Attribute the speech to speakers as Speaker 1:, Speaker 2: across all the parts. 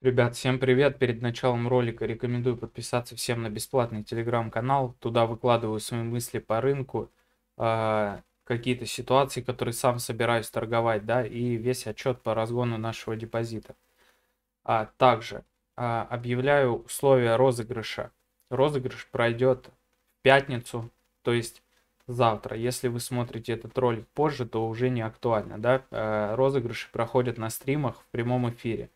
Speaker 1: Ребят, всем привет! Перед началом ролика рекомендую подписаться всем на бесплатный телеграм-канал. Туда выкладываю свои мысли по рынку, а, какие-то ситуации, которые сам собираюсь торговать, да, и весь отчет по разгону нашего депозита. А также а, объявляю условия розыгрыша. Розыгрыш пройдет в пятницу, то есть завтра. Если вы смотрите этот ролик позже, то уже не актуально, да. А, розыгрыши проходят на стримах в прямом эфире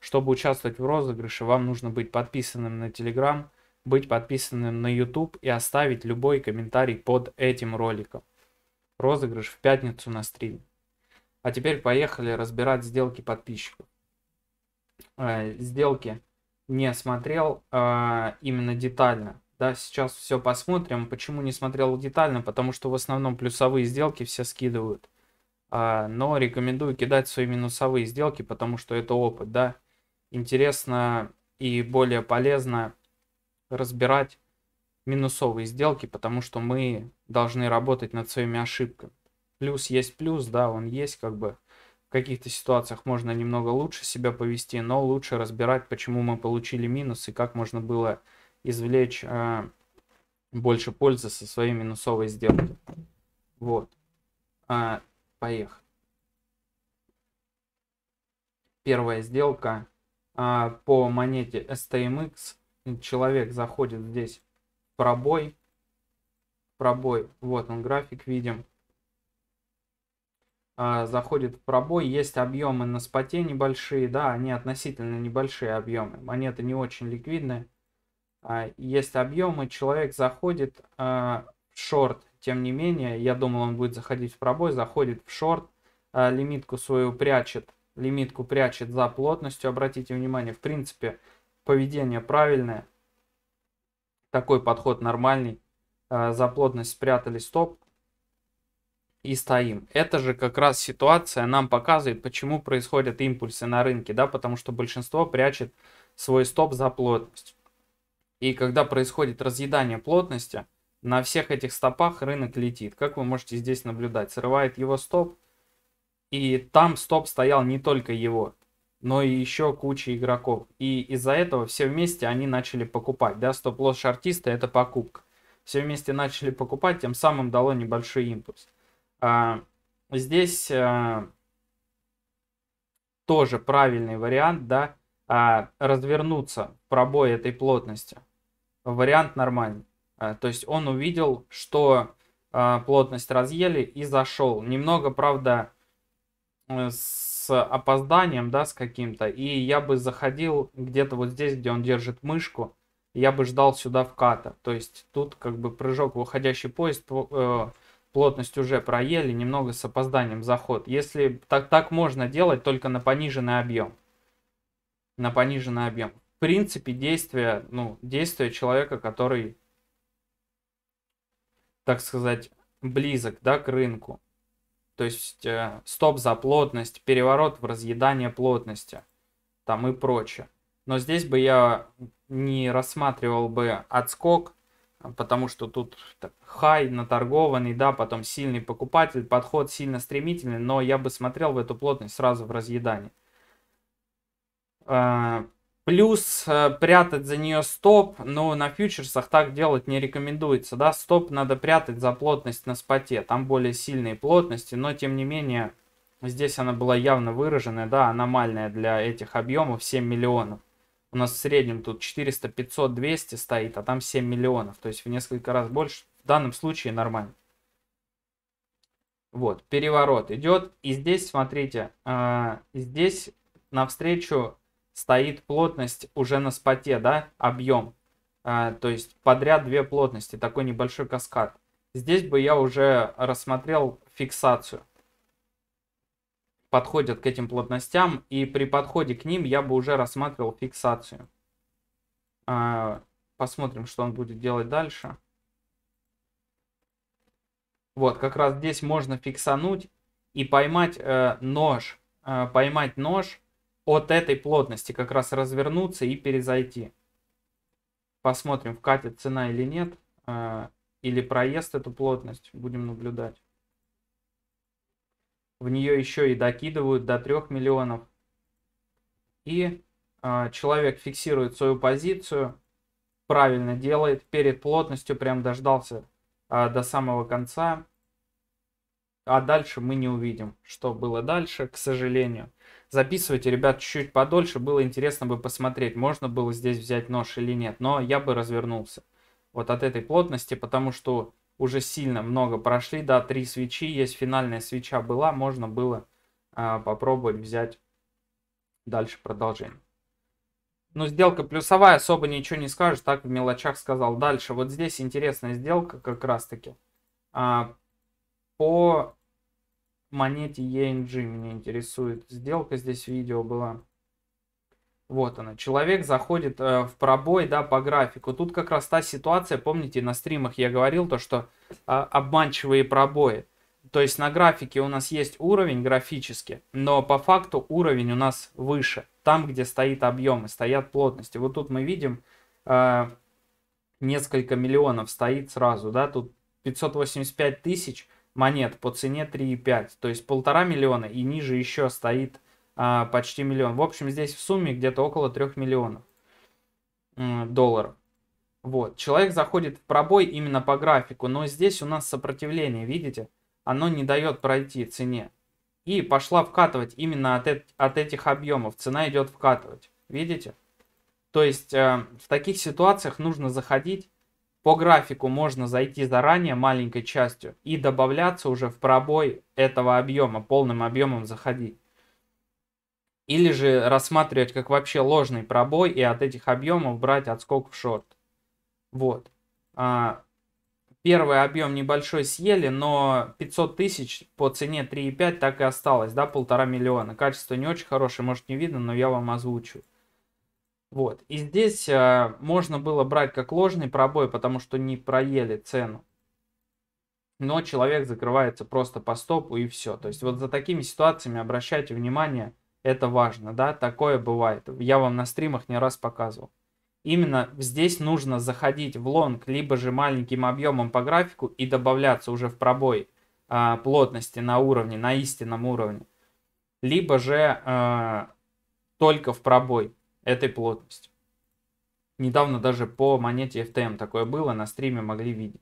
Speaker 1: чтобы участвовать в розыгрыше, вам нужно быть подписанным на Telegram, быть подписанным на YouTube и оставить любой комментарий под этим роликом. Розыгрыш в пятницу на стриме. А теперь поехали разбирать сделки подписчиков. Э, сделки не смотрел э, именно детально. Да, сейчас все посмотрим. Почему не смотрел детально? Потому что в основном плюсовые сделки все скидывают. Э, но рекомендую кидать свои минусовые сделки, потому что это опыт, да интересно и более полезно разбирать минусовые сделки, потому что мы должны работать над своими ошибками. Плюс есть плюс, да, он есть как бы. В каких-то ситуациях можно немного лучше себя повести, но лучше разбирать, почему мы получили минус и как можно было извлечь э, больше пользы со своей минусовой сделки. Вот. А, поехали. Первая сделка а, по монете STMX. Человек заходит здесь в пробой. Пробой. Вот он, график видим. А, заходит в пробой. Есть объемы на споте небольшие. Да, они относительно небольшие объемы. Монеты не очень ликвидные. А, есть объемы. Человек заходит в шорт. Тем не менее, я думал, он будет заходить в пробой. Заходит в шорт. Лимитку свою прячет лимитку прячет за плотностью. Обратите внимание, в принципе, поведение правильное. Такой подход нормальный. Э, за плотность спрятали стоп и стоим. Это же как раз ситуация нам показывает, почему происходят импульсы на рынке, да, потому что большинство прячет свой стоп за плотность. И когда происходит разъедание плотности, на всех этих стопах рынок летит. Как вы можете здесь наблюдать, срывает его стоп, и там стоп стоял не только его, но и еще куча игроков. И из-за этого все вместе они начали покупать. Да, стоп-лосс артиста это покупка. Все вместе начали покупать, тем самым дало небольшой импульс. А, здесь а, тоже правильный вариант, да, а, развернуться в пробой этой плотности. Вариант нормальный. А, то есть он увидел, что а, плотность разъели и зашел. Немного, правда, Э, с опозданием, да, с каким-то, и я бы заходил где-то вот здесь, где он держит мышку, я бы ждал сюда вката. То есть тут как бы прыжок в уходящий поезд, э, плотность уже проели, немного с опозданием заход. Если так, так можно делать, только на пониженный объем. На пониженный объем. В принципе, действие, ну, действие человека, который, так сказать, близок, да, к рынку. То есть э, стоп за плотность, переворот в разъедание плотности там и прочее. Но здесь бы я не рассматривал бы отскок, потому что тут хай наторгованный, да, потом сильный покупатель, подход сильно стремительный, но я бы смотрел в эту плотность сразу в разъедании. Э, Плюс э, прятать за нее стоп, но на фьючерсах так делать не рекомендуется. Да? Стоп надо прятать за плотность на споте, там более сильные плотности, но тем не менее здесь она была явно выраженная, да, аномальная для этих объемов 7 миллионов. У нас в среднем тут 400, 500, 200 стоит, а там 7 миллионов, то есть в несколько раз больше. В данном случае нормально. Вот, переворот идет. И здесь, смотрите, э, здесь навстречу стоит плотность уже на споте, да, объем. А, то есть подряд две плотности, такой небольшой каскад. Здесь бы я уже рассмотрел фиксацию. Подходят к этим плотностям, и при подходе к ним я бы уже рассматривал фиксацию. А, посмотрим, что он будет делать дальше. Вот, как раз здесь можно фиксануть и поймать э, нож. Э, поймать нож от этой плотности как раз развернуться и перезайти. Посмотрим, вкатит цена или нет, э, или проезд эту плотность, будем наблюдать. В нее еще и докидывают до 3 миллионов. И э, человек фиксирует свою позицию, правильно делает, перед плотностью прям дождался э, до самого конца а дальше мы не увидим, что было дальше, к сожалению. Записывайте, ребят, чуть-чуть подольше, было интересно бы посмотреть, можно было здесь взять нож или нет, но я бы развернулся вот от этой плотности, потому что уже сильно много прошли, да, три свечи, есть финальная свеча была, можно было э, попробовать взять дальше продолжение. Но ну, сделка плюсовая, особо ничего не скажешь, так в мелочах сказал. Дальше, вот здесь интересная сделка как раз таки. А, по монете ENG меня интересует. Сделка здесь видео была. Вот она. Человек заходит э, в пробой, да, по графику. Тут как раз та ситуация, помните, на стримах я говорил то, что э, обманчивые пробои. То есть на графике у нас есть уровень графически, но по факту уровень у нас выше. Там, где стоит объемы стоят плотности. Вот тут мы видим э, несколько миллионов стоит сразу, да, тут 585 тысяч монет по цене 3,5, то есть полтора миллиона и ниже еще стоит а, почти миллион. В общем, здесь в сумме где-то около 3 миллионов долларов. Вот, человек заходит в пробой именно по графику, но здесь у нас сопротивление, видите? Оно не дает пройти цене. И пошла вкатывать именно от, э от этих объемов. Цена идет вкатывать, видите? То есть э, в таких ситуациях нужно заходить по графику можно зайти заранее маленькой частью и добавляться уже в пробой этого объема, полным объемом заходить. Или же рассматривать как вообще ложный пробой и от этих объемов брать отскок в шорт. Вот. А, первый объем небольшой съели, но 500 тысяч по цене 3,5 так и осталось, да, полтора миллиона. Качество не очень хорошее, может не видно, но я вам озвучу. Вот. И здесь э, можно было брать как ложный пробой, потому что не проели цену. Но человек закрывается просто по стопу и все. То есть вот за такими ситуациями обращайте внимание, это важно, да, такое бывает. Я вам на стримах не раз показывал. Именно здесь нужно заходить в лонг, либо же маленьким объемом по графику и добавляться уже в пробой э, плотности на уровне, на истинном уровне. Либо же э, только в пробой этой плотности. Недавно даже по монете FTM такое было, на стриме могли видеть.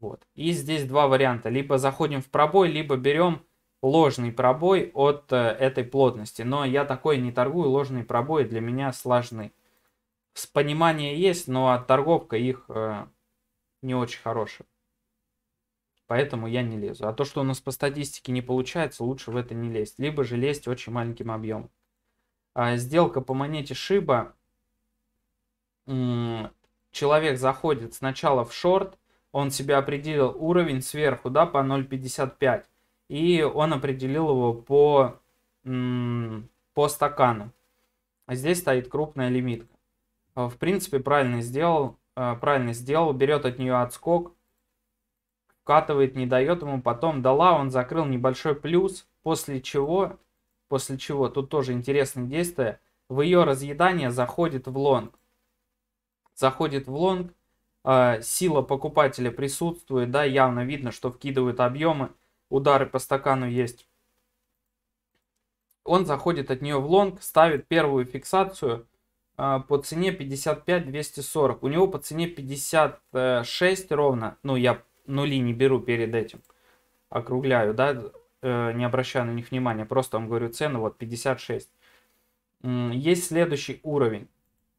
Speaker 1: Вот. И здесь два варианта. Либо заходим в пробой, либо берем ложный пробой от э, этой плотности. Но я такой не торгую, ложные пробои для меня сложны. С понимание есть, но торговка их э, не очень хорошая. Поэтому я не лезу. А то, что у нас по статистике не получается, лучше в это не лезть. Либо же лезть очень маленьким объемом. А, сделка по монете Шиба. Человек заходит сначала в шорт, он себе определил уровень сверху, да, по 0.55, и он определил его по, по стакану. А здесь стоит крупная лимитка. А, в принципе, правильно сделал, правильно сделал, берет от нее отскок, вкатывает, не дает ему, потом дала, он закрыл небольшой плюс, после чего после чего, тут тоже интересное действие, в ее разъедание заходит в лонг. Заходит в лонг, э, сила покупателя присутствует, да, явно видно, что вкидывают объемы, удары по стакану есть. Он заходит от нее в лонг, ставит первую фиксацию э, по цене 55-240. У него по цене 56 ровно, ну я нули не беру перед этим, округляю, да, Э, не обращаю на них внимания, просто вам говорю цену, вот 56. Есть следующий уровень.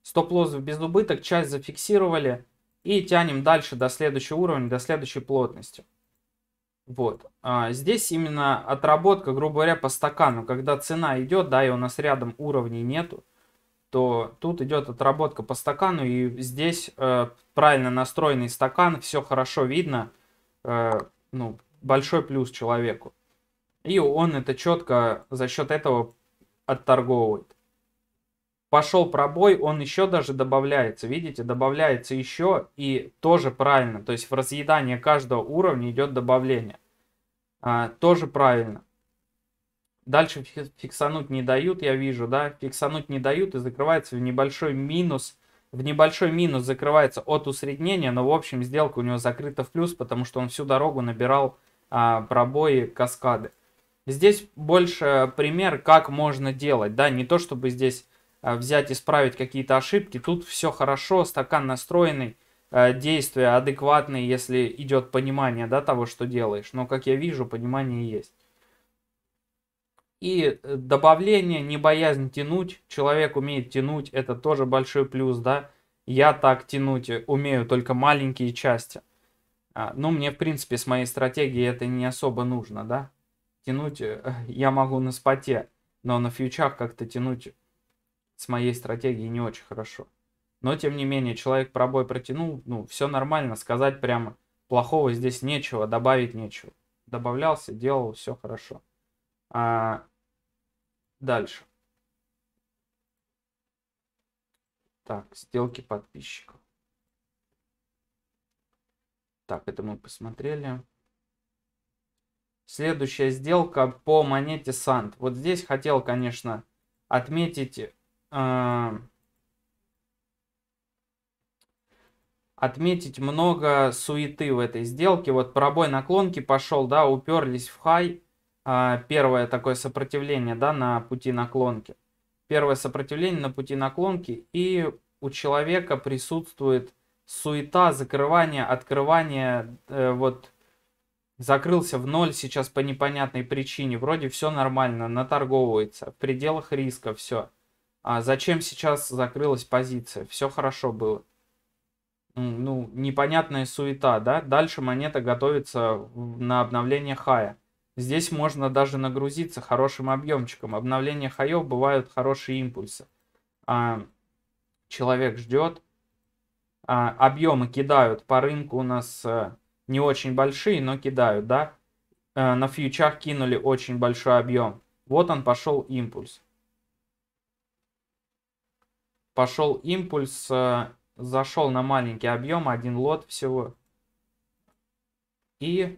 Speaker 1: Стоп-лосс без безубыток, часть зафиксировали и тянем дальше до следующего уровня, до следующей плотности. Вот. А, здесь именно отработка, грубо говоря, по стакану. Когда цена идет, да, и у нас рядом уровней нету, то тут идет отработка по стакану, и здесь э, правильно настроенный стакан, все хорошо видно, э, ну, большой плюс человеку. И он это четко за счет этого отторговывает. Пошел пробой, он еще даже добавляется. Видите, добавляется еще и тоже правильно. То есть в разъедание каждого уровня идет добавление. А, тоже правильно. Дальше фиксануть не дают, я вижу, да. Фиксануть не дают и закрывается в небольшой минус. В небольшой минус закрывается от усреднения, но в общем сделка у него закрыта в плюс, потому что он всю дорогу набирал а, пробои, каскады. Здесь больше пример, как можно делать, да, не то чтобы здесь э, взять, исправить какие-то ошибки, тут все хорошо, стакан настроенный, э, действия адекватные, если идет понимание, да, того, что делаешь, но, как я вижу, понимание есть. И э, добавление, не боязнь тянуть, человек умеет тянуть, это тоже большой плюс, да, я так тянуть умею только маленькие части. А, ну, мне, в принципе, с моей стратегией это не особо нужно, да тянуть, э, я могу на споте, но на фьючах как-то тянуть с моей стратегией не очень хорошо. Но, тем не менее, человек пробой протянул, ну, все нормально, сказать прямо плохого здесь нечего, добавить нечего. Добавлялся, делал, все хорошо. А... Дальше. Так, сделки подписчиков. Так, это мы посмотрели. Следующая сделка по монете Sand. Вот здесь хотел, конечно, отметить... Э, отметить много суеты в этой сделке. Вот пробой наклонки пошел, да, уперлись в хай. Э, первое такое сопротивление, да, на пути наклонки. Первое сопротивление на пути наклонки. И у человека присутствует суета, закрывание, открывание, э, вот закрылся в ноль сейчас по непонятной причине. Вроде все нормально, наторговывается, в пределах риска все. А зачем сейчас закрылась позиция? Все хорошо было. Ну, непонятная суета, да? Дальше монета готовится на обновление хая. Здесь можно даже нагрузиться хорошим объемчиком. Обновление хаев бывают хорошие импульсы. А, человек ждет. А, объемы кидают по рынку у нас э, не очень большие, но кидают, да? Э, на фьючах кинули очень большой объем. Вот он пошел импульс. Пошел импульс, э, зашел на маленький объем, один лот всего. И...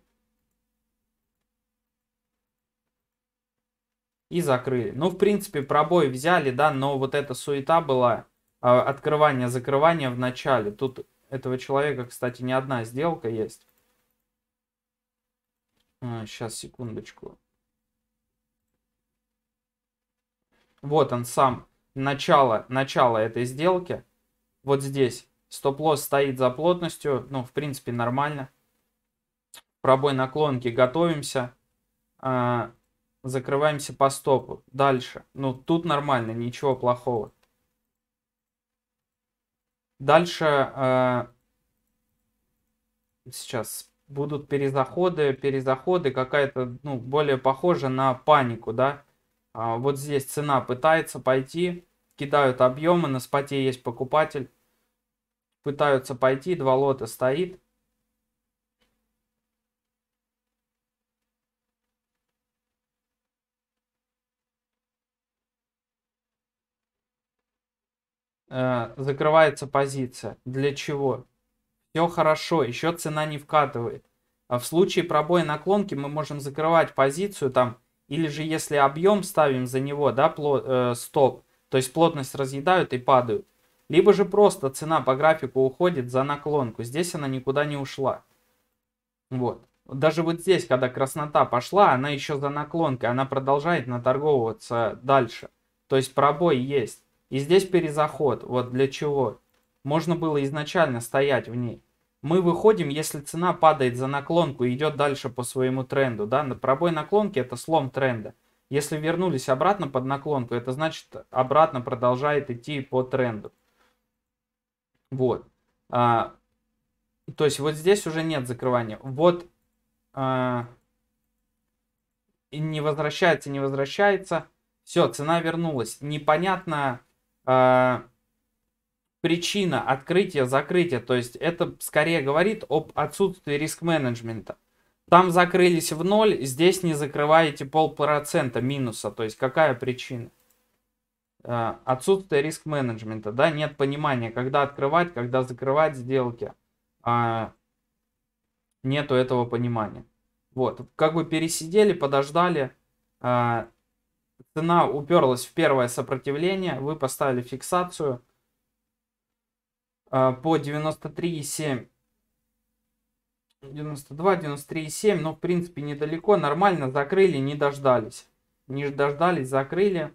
Speaker 1: И закрыли. Ну, в принципе, пробой взяли, да, но вот эта суета была, а, открывание-закрывание в начале. Тут этого человека, кстати, не одна сделка есть сейчас, а, секундочку. Вот он сам, начало, начало этой сделки. Вот здесь стоп-лосс стоит за плотностью, ну, в принципе, нормально. Пробой наклонки, готовимся. А, закрываемся по стопу. Дальше. Ну, тут нормально, ничего плохого. Дальше... А, сейчас будут перезаходы, перезаходы, какая-то, ну, более похожа на панику, да. А вот здесь цена пытается пойти, кидают объемы, на споте есть покупатель, пытаются пойти, два лота стоит. Э, закрывается позиция. Для чего? все хорошо, еще цена не вкатывает. А в случае пробоя наклонки мы можем закрывать позицию там, или же если объем ставим за него, да, пло, э, стоп, то есть плотность разъедают и падают. Либо же просто цена по графику уходит за наклонку, здесь она никуда не ушла. Вот. Даже вот здесь, когда краснота пошла, она еще за наклонкой, она продолжает наторговываться дальше. То есть пробой есть. И здесь перезаход, вот для чего. Можно было изначально стоять в ней мы выходим, если цена падает за наклонку и идет дальше по своему тренду. Да? Пробой наклонки – это слом тренда. Если вернулись обратно под наклонку, это значит обратно продолжает идти по тренду. Вот. А, то есть вот здесь уже нет закрывания. Вот а, не возвращается, не возвращается. Все, цена вернулась. Непонятно, а, причина открытия-закрытия. То есть это скорее говорит об отсутствии риск-менеджмента. Там закрылись в ноль, здесь не закрываете полпроцента минуса. То есть какая причина? Э, отсутствие риск-менеджмента, да, нет понимания, когда открывать, когда закрывать сделки. А нету этого понимания. Вот, как бы пересидели, подождали, э, цена уперлась в первое сопротивление, вы поставили фиксацию – а, по 93,7. 92, 93,7, но в принципе, недалеко, нормально, закрыли, не дождались. Не дождались, закрыли,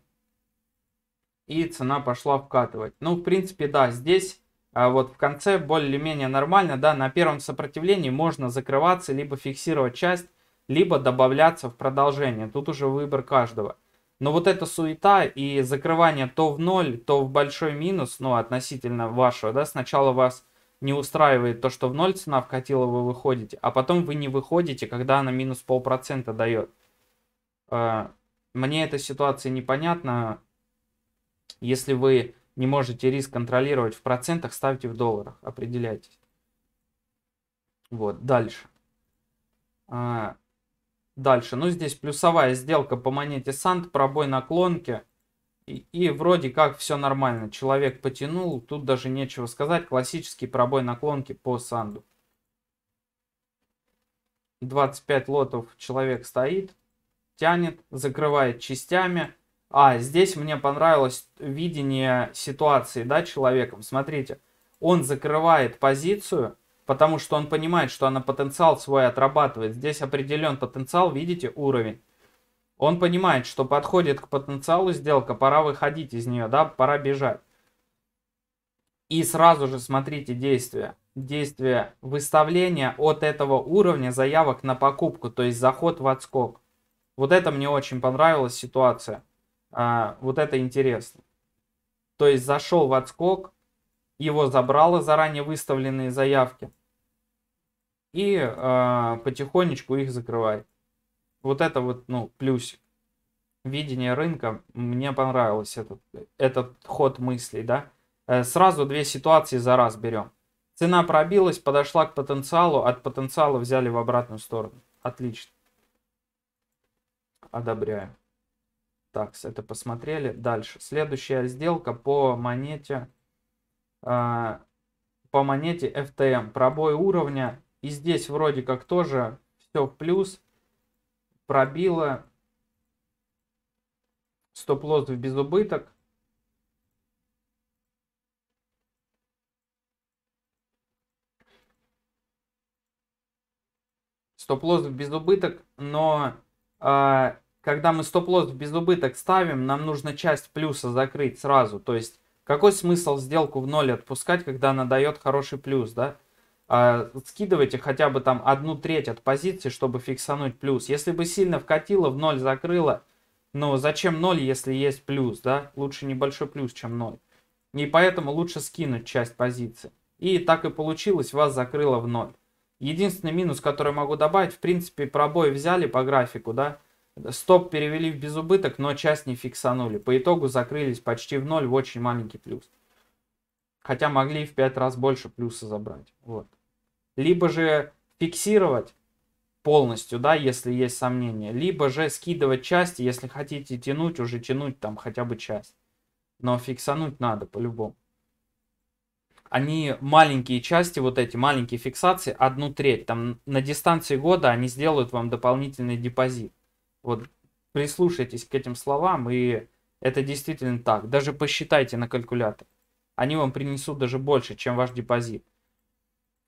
Speaker 1: и цена пошла вкатывать. Ну, в принципе, да, здесь а, вот в конце более-менее нормально, да, на первом сопротивлении можно закрываться, либо фиксировать часть, либо добавляться в продолжение. Тут уже выбор каждого. Но вот эта суета и закрывание то в ноль, то в большой минус, ну, относительно вашего, да, сначала вас не устраивает то, что в ноль цена вкатила, вы выходите, а потом вы не выходите, когда она минус полпроцента дает. А, мне эта ситуация непонятна. Если вы не можете риск контролировать в процентах, ставьте в долларах, определяйтесь. Вот, дальше. А, Дальше, ну здесь плюсовая сделка по монете Санд пробой наклонки. И, и вроде как все нормально. Человек потянул, тут даже нечего сказать. Классический пробой наклонки по Санду. 25 лотов человек стоит, тянет, закрывает частями. А, здесь мне понравилось видение ситуации, да, человеком. Смотрите, он закрывает позицию, Потому что он понимает, что она потенциал свой отрабатывает. Здесь определен потенциал, видите, уровень. Он понимает, что подходит к потенциалу сделка, пора выходить из нее, да, пора бежать. И сразу же смотрите действия. Действие выставления от этого уровня заявок на покупку, то есть заход в отскок. Вот это мне очень понравилась ситуация. А, вот это интересно. То есть зашел в отскок, его забрало заранее выставленные заявки и э, потихонечку их закрывает. Вот это вот, ну, плюсик. Видение рынка, мне понравилось этот, этот ход мыслей, да. Э, сразу две ситуации за раз берем. Цена пробилась, подошла к потенциалу, от потенциала взяли в обратную сторону. Отлично. Одобряю. Так, это посмотрели. Дальше. Следующая сделка по монете а, по монете FTM. Пробой уровня. И здесь вроде как тоже все в плюс. Пробило. Стоп-лосс в безубыток. стоп-лосс в безубыток, но э, когда мы стоп-лосс в безубыток ставим, нам нужно часть плюса закрыть сразу. То есть какой смысл сделку в ноль отпускать, когда она дает хороший плюс, да? А, скидывайте хотя бы там одну треть от позиции, чтобы фиксануть плюс. Если бы сильно вкатило, в ноль закрыло, но ну, зачем ноль, если есть плюс, да? Лучше небольшой плюс, чем ноль. И поэтому лучше скинуть часть позиции. И так и получилось, вас закрыло в ноль. Единственный минус, который могу добавить, в принципе, пробой взяли по графику, да? Стоп перевели в безубыток, но часть не фиксанули. По итогу закрылись почти в ноль в очень маленький плюс. Хотя могли в 5 раз больше плюса забрать. Вот. Либо же фиксировать полностью, да, если есть сомнения. Либо же скидывать части, если хотите тянуть, уже тянуть там хотя бы часть. Но фиксануть надо по-любому. Они маленькие части, вот эти маленькие фиксации, одну треть. Там на дистанции года они сделают вам дополнительный депозит. Вот прислушайтесь к этим словам, и это действительно так. Даже посчитайте на калькулятор. Они вам принесут даже больше, чем ваш депозит.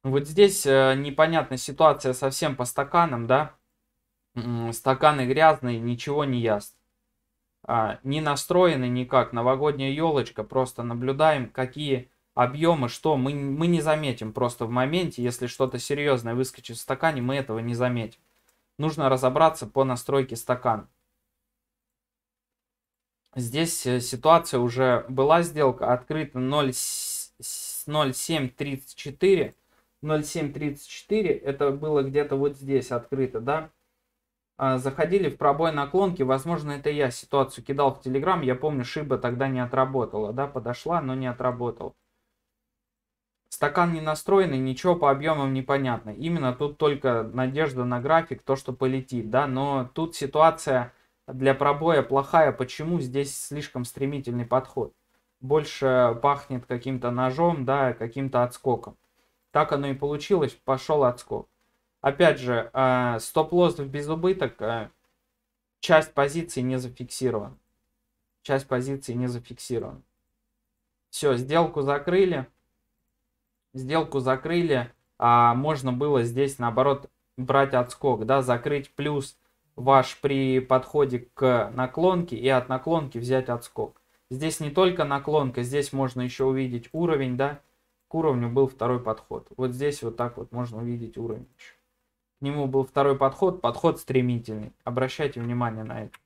Speaker 1: Вот здесь э, непонятная ситуация совсем по стаканам, да? Стаканы грязные, ничего не ясно. А, не настроены никак. Новогодняя елочка, просто наблюдаем, какие объемы, что мы, мы не заметим просто в моменте. Если что-то серьезное выскочит в стакане, мы этого не заметим нужно разобраться по настройке стакан. Здесь э, ситуация уже была сделка, открыта 0.734. 0.734 это было где-то вот здесь открыто, да? А, заходили в пробой наклонки, возможно, это я ситуацию кидал в Телеграм, я помню, шиба тогда не отработала, да, подошла, но не отработала. Стакан не настроенный, ничего по объемам непонятно. Именно тут только надежда на график, то, что полетит, да, но тут ситуация для пробоя плохая. Почему здесь слишком стремительный подход? Больше пахнет каким-то ножом, да, каким-то отскоком. Так оно и получилось, пошел отскок. Опять же, э, стоп-лосс без убыток, э, часть позиции не зафиксирована. Часть позиции не зафиксирована. Все, сделку закрыли сделку закрыли, а можно было здесь наоборот брать отскок, да, закрыть плюс ваш при подходе к наклонке и от наклонки взять отскок. Здесь не только наклонка, здесь можно еще увидеть уровень, да, к уровню был второй подход. Вот здесь вот так вот можно увидеть уровень еще. К нему был второй подход, подход стремительный. Обращайте внимание на это.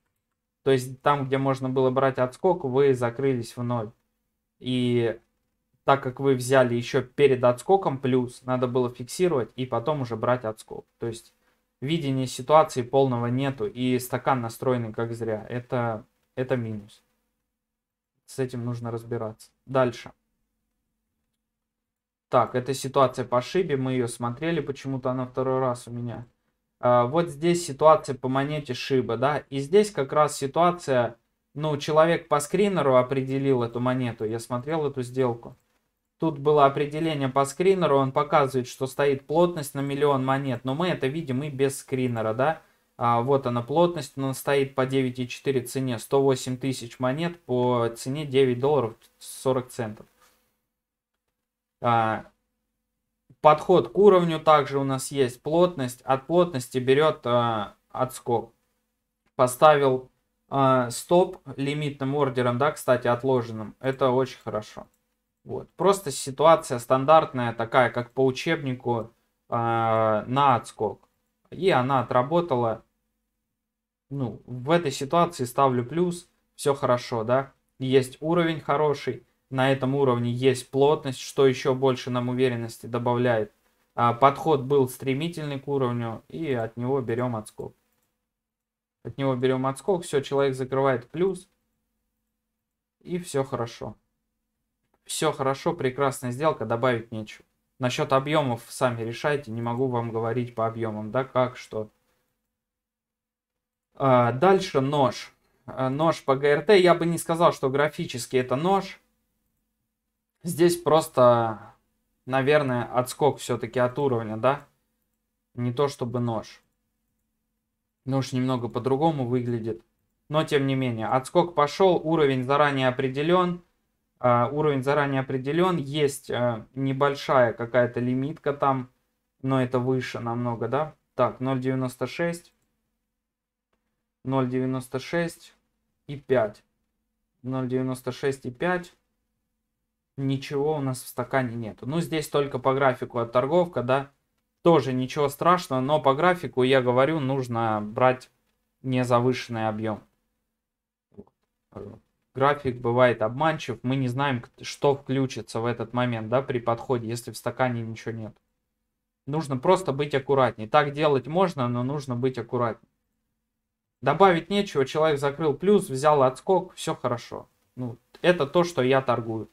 Speaker 1: То есть там, где можно было брать отскок, вы закрылись в ноль. И так как вы взяли еще перед отскоком плюс, надо было фиксировать и потом уже брать отскок. То есть видения ситуации полного нету и стакан настроенный как зря. Это, это минус. С этим нужно разбираться. Дальше. Так, эта ситуация по шибе, мы ее смотрели, почему-то она второй раз у меня. А, вот здесь ситуация по монете шиба, да, и здесь как раз ситуация, ну, человек по скринеру определил эту монету, я смотрел эту сделку. Тут было определение по скринеру, он показывает, что стоит плотность на миллион монет, но мы это видим и без скринера, да. А, вот она плотность, она стоит по 9,4 цене, 108 тысяч монет по цене 9 долларов 40 центов. А, подход к уровню также у нас есть плотность, от плотности берет а, отскок. Поставил а, стоп лимитным ордером, да, кстати, отложенным, это очень хорошо. Вот. Просто ситуация стандартная, такая, как по учебнику э, на отскок. И она отработала. Ну, в этой ситуации ставлю плюс, все хорошо, да. Есть уровень хороший, на этом уровне есть плотность, что еще больше нам уверенности добавляет. А, подход был стремительный к уровню, и от него берем отскок. От него берем отскок, все, человек закрывает плюс, и все хорошо все хорошо, прекрасная сделка, добавить нечего. Насчет объемов сами решайте, не могу вам говорить по объемам, да, как, что. А, дальше нож. А, нож по ГРТ, я бы не сказал, что графически это нож. Здесь просто, наверное, отскок все-таки от уровня, да? Не то чтобы нож. Нож ну немного по-другому выглядит. Но, тем не менее, отскок пошел, уровень заранее определен. А, уровень заранее определен. Есть э, небольшая какая-то лимитка там, но это выше намного, да? Так, 0.96. 0.96 и 5. 0.96 и 5. Ничего у нас в стакане нету. Ну, здесь только по графику от торговка, да? Тоже ничего страшного, но по графику, я говорю, нужно брать незавышенный объем график бывает обманчив, мы не знаем, что включится в этот момент, да, при подходе, если в стакане ничего нет. Нужно просто быть аккуратнее. Так делать можно, но нужно быть аккуратней. Добавить нечего, человек закрыл плюс, взял отскок, все хорошо. Ну, это то, что я торгую.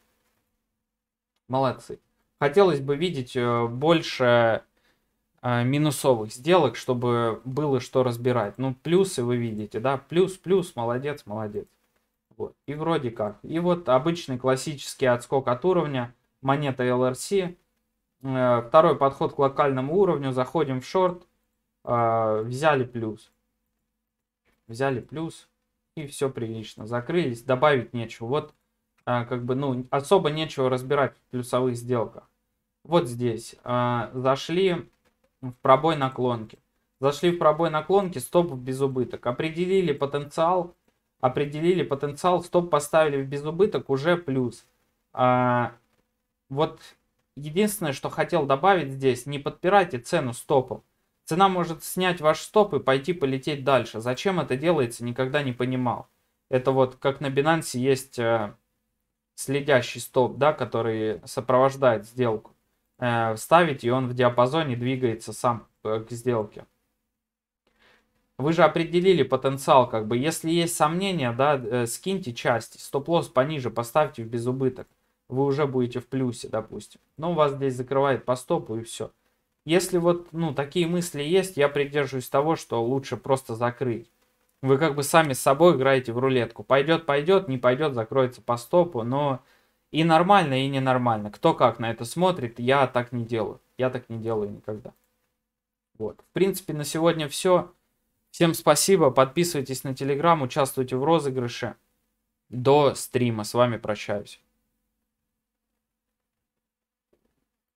Speaker 1: Молодцы. Хотелось бы видеть э, больше э, минусовых сделок, чтобы было что разбирать. Ну, плюсы вы видите, да, плюс, плюс, молодец, молодец. Вот. И вроде как. И вот обычный классический отскок от уровня, монета LRC. Э, второй подход к локальному уровню, заходим в шорт, э, взяли плюс. Взяли плюс и все прилично. Закрылись, добавить нечего. Вот э, как бы, ну, особо нечего разбирать в плюсовых сделках. Вот здесь зашли в пробой наклонки. Зашли в пробой наклонки, стоп без убыток. Определили потенциал, определили потенциал, стоп поставили в безубыток, уже плюс. А, вот единственное, что хотел добавить здесь, не подпирайте цену стопом. Цена может снять ваш стоп и пойти полететь дальше. Зачем это делается, никогда не понимал. Это вот как на Binance есть э, следящий стоп, да, который сопровождает сделку. Э, вставить, и он в диапазоне двигается сам э, к сделке вы же определили потенциал, как бы, если есть сомнения, да, э, скиньте части, стоп-лосс пониже поставьте в безубыток, вы уже будете в плюсе, допустим. Но вас здесь закрывает по стопу и все. Если вот, ну, такие мысли есть, я придерживаюсь того, что лучше просто закрыть. Вы как бы сами с собой играете в рулетку. Пойдет, пойдет, не пойдет, закроется по стопу, но и нормально, и ненормально. Кто как на это смотрит, я так не делаю. Я так не делаю никогда. Вот. В принципе, на сегодня все. Всем спасибо, подписывайтесь на Телеграм, участвуйте в розыгрыше. До стрима, с вами прощаюсь.